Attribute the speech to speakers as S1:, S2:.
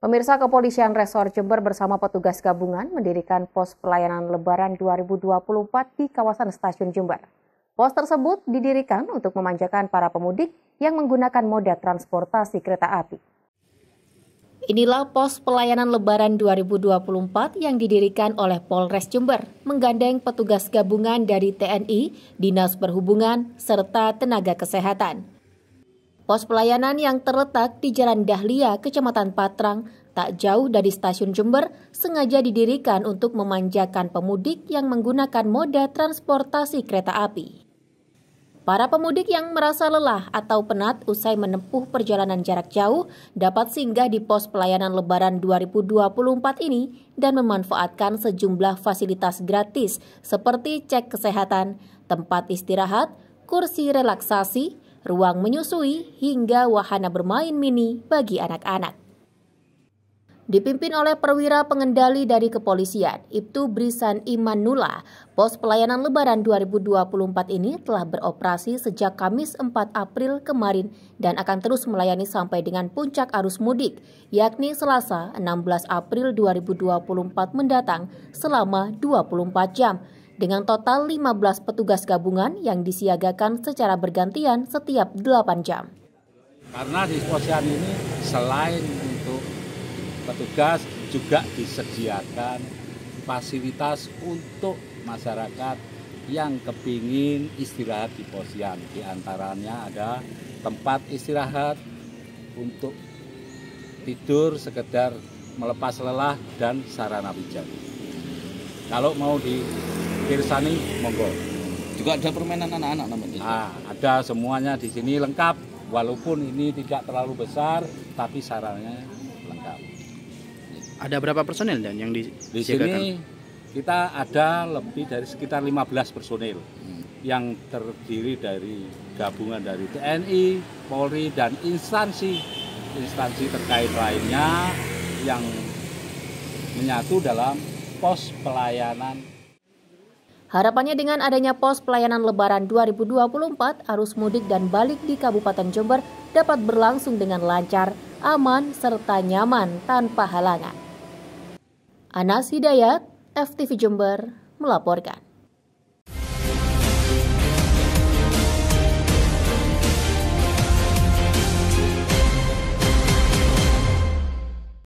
S1: Pemirsa Kepolisian Resor Jember bersama petugas gabungan mendirikan pos pelayanan lebaran 2024 di kawasan stasiun Jember. Pos tersebut didirikan untuk memanjakan para pemudik yang menggunakan moda transportasi kereta api. Inilah pos pelayanan lebaran 2024 yang didirikan oleh Polres Jember, menggandeng petugas gabungan dari TNI, Dinas Perhubungan, serta tenaga kesehatan. Pos pelayanan yang terletak di Jalan Dahlia, Kecamatan Patrang, tak jauh dari stasiun Jember, sengaja didirikan untuk memanjakan pemudik yang menggunakan moda transportasi kereta api. Para pemudik yang merasa lelah atau penat usai menempuh perjalanan jarak jauh dapat singgah di pos pelayanan Lebaran 2024 ini dan memanfaatkan sejumlah fasilitas gratis seperti cek kesehatan, tempat istirahat, kursi relaksasi, ruang menyusui, hingga wahana bermain mini bagi anak-anak. Dipimpin oleh perwira pengendali dari kepolisian, Ibtu Brisan Imanula, pos pelayanan lebaran 2024 ini telah beroperasi sejak Kamis 4 April kemarin dan akan terus melayani sampai dengan puncak arus mudik, yakni Selasa 16 April 2024 mendatang selama 24 jam dengan total 15 petugas gabungan yang disiagakan secara bergantian setiap 8 jam.
S2: Karena di posyandu ini selain untuk petugas juga disediakan fasilitas untuk masyarakat yang kepingin istirahat di posyandu. Di antaranya ada tempat istirahat untuk tidur sekedar melepas lelah dan sarana pijat. Kalau mau di pirsani monggo. Juga ada permainan anak-anak namanya. Ah, ada semuanya di sini lengkap walaupun ini tidak terlalu besar tapi sarannya lengkap. Ada berapa personil dan yang di di sini kita ada lebih dari sekitar 15 personil hmm. yang terdiri dari gabungan dari TNI, Polri dan instansi instansi terkait lainnya yang menyatu dalam pos pelayanan
S1: Harapannya dengan adanya pos pelayanan lebaran 2024, arus mudik dan balik di Kabupaten Jember dapat berlangsung dengan lancar, aman, serta nyaman tanpa halangan. Anas Hidayat, FTV Jember, melaporkan.